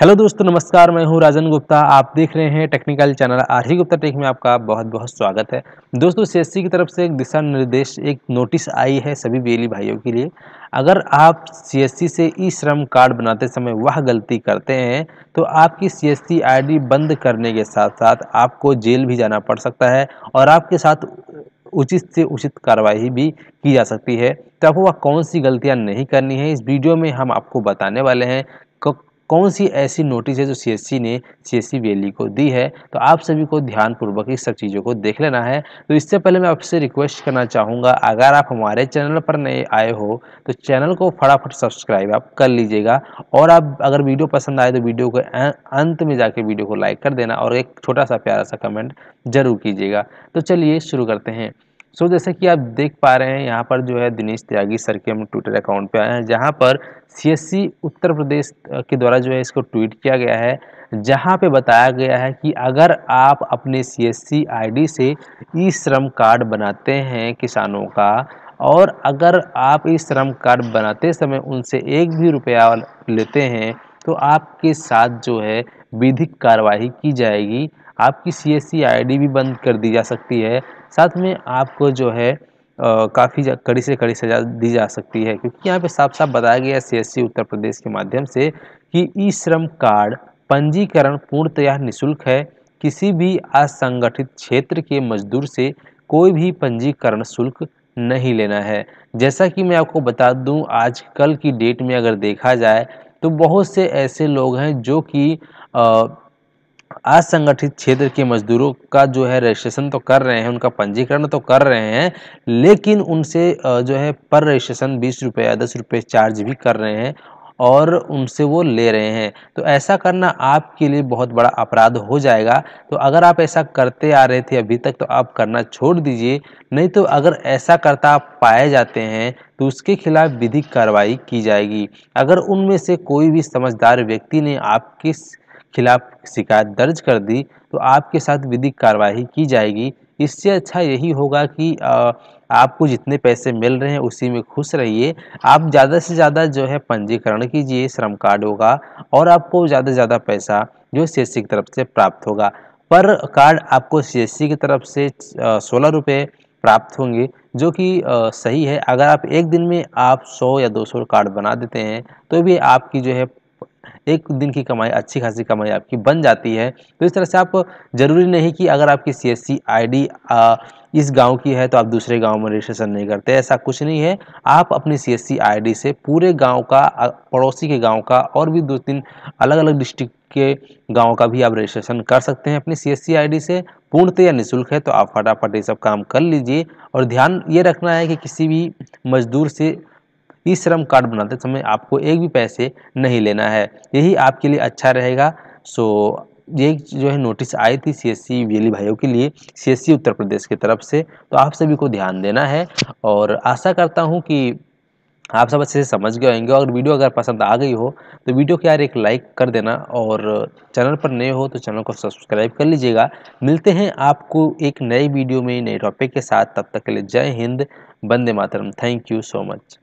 hello दोस्तों नमस्कार मैं हूं राजन गुप्ता आप देख रहे हैं टेक्निकल चैनल आर ही गुप्ता टेक में आपका बहुत बहुत स्वागत है दोस्तों सीएससी की तरफ से एक दिशा निर्देश एक नोटिस आई है सभी बेली भाइयों के लिए अगर आप सीएससी से ई श्रम कार्ड बनाते समय वह गलती करते हैं तो आपकी सीएससी आईडी बंद करने के साथ साथ आपको जेल भी जाना पड़ सकता है और आपके साथ उचित से उचित कार्रवाई भी की जा सकती है तो आपको वह कौन सी गलतियाँ नहीं करनी है इस वीडियो में हम आपको बताने वाले हैं कौन सी ऐसी नोटिस है जो सीएससी ने सीएससी वेली को दी है तो आप सभी को ध्यानपूर्वक इस सब चीज़ों को देख लेना है तो इससे पहले मैं आपसे रिक्वेस्ट करना चाहूँगा अगर आप हमारे चैनल पर नए आए हो तो चैनल को फटाफट सब्सक्राइब आप कर लीजिएगा और आप अगर वीडियो पसंद आए तो वीडियो को अंत में जाके वीडियो को लाइक कर देना और एक छोटा सा प्यारा सा कमेंट जरूर कीजिएगा तो चलिए शुरू करते हैं सो so, जैसे कि आप देख पा रहे हैं यहाँ पर जो है दिनेश त्यागी सर के हम ट्विटर अकाउंट पे आए हैं जहाँ पर सीएससी उत्तर प्रदेश के द्वारा जो है इसको ट्वीट किया गया है जहाँ पे बताया गया है कि अगर आप अपने सीएससी आईडी से ई श्रम कार्ड बनाते हैं किसानों का और अगर आप ई श्रम कार्ड बनाते समय उनसे एक भी रुपया लेते हैं तो आपके साथ जो है विधिक कार्रवाई की जाएगी आपकी सी एस भी बंद कर दी जा सकती है साथ में आपको जो है काफ़ी कड़ी से कड़ी सजा दी जा सकती है क्योंकि यहाँ पे साफ साफ बताया गया है सी उत्तर प्रदेश के माध्यम से कि ई श्रम कार्ड पंजीकरण पूर्णतया निःशुल्क है किसी भी असंगठित क्षेत्र के मजदूर से कोई भी पंजीकरण शुल्क नहीं लेना है जैसा कि मैं आपको बता दूं आज कल की डेट में अगर देखा जाए तो बहुत से ऐसे लोग हैं जो कि असंगठित क्षेत्र के मजदूरों का जो है रजिस्ट्रेशन तो कर रहे हैं उनका पंजीकरण तो कर रहे हैं लेकिन उनसे जो है पर रजिस्ट्रेशन बीस रुपये या दस रुपये चार्ज भी कर रहे हैं और उनसे वो ले रहे हैं तो ऐसा करना आपके लिए बहुत बड़ा अपराध हो जाएगा तो अगर आप ऐसा करते आ रहे थे अभी तक तो आप करना छोड़ दीजिए नहीं तो अगर ऐसा करता आप पाए जाते हैं तो उसके खिलाफ विधिक कार्रवाई की जाएगी अगर उनमें से कोई भी समझदार व्यक्ति ने आपकी खिलाफ शिकायत दर्ज कर दी तो आपके साथ विधिक कार्रवाई की जाएगी इससे अच्छा यही होगा कि आ, आपको जितने पैसे मिल रहे हैं उसी में खुश रहिए आप ज़्यादा से ज़्यादा जो है पंजीकरण कीजिए श्रम कार्ड होगा और आपको ज़्यादा से ज़्यादा पैसा जो सी की तरफ से प्राप्त होगा पर कार्ड आपको सी की तरफ से सोलह रुपये प्राप्त होंगे जो कि सही है अगर आप एक दिन में आप 100 या 200 कार्ड बना देते हैं तो भी आपकी जो है एक दिन की कमाई अच्छी खासी कमाई आपकी बन जाती है तो इस तरह से आप ज़रूरी नहीं कि अगर आपकी C S C I D इस गांव की है तो आप दूसरे गांव में रजिस्ट्रेशन नहीं करते ऐसा कुछ नहीं है आप अपनी C S C I D से पूरे गांव का पड़ोसी के गांव का और भी दो तीन अलग अलग डिस्ट्रिक्ट के गांव का भी आप रजिस्ट्रेशन कर सकते हैं अपनी C S C I D से पूर्णतया निःशुल्क है तो आप फटाफट ये सब काम कर लीजिए और ध्यान ये रखना है कि किसी भी मजदूर से ई श्रम कार्ड बनाते समय आपको एक भी पैसे नहीं लेना है यही आपके लिए अच्छा रहेगा सो ये जो है नोटिस आई थी सी एस सी वेली भाइयों के लिए सी एस सी उत्तर प्रदेश की तरफ से तो आप सभी को ध्यान देना है और आशा करता हूँ कि आप सब अच्छे से समझ गए होंगे और वीडियो अगर पसंद आ गई हो तो वीडियो के यार एक लाइक कर देना और चैनल पर नए हो तो चैनल को सब्सक्राइब कर लीजिएगा मिलते हैं आपको एक नए वीडियो में नए टॉपिक के साथ तब तक के लिए जय हिंद वंदे मातरम थैंक यू सो मच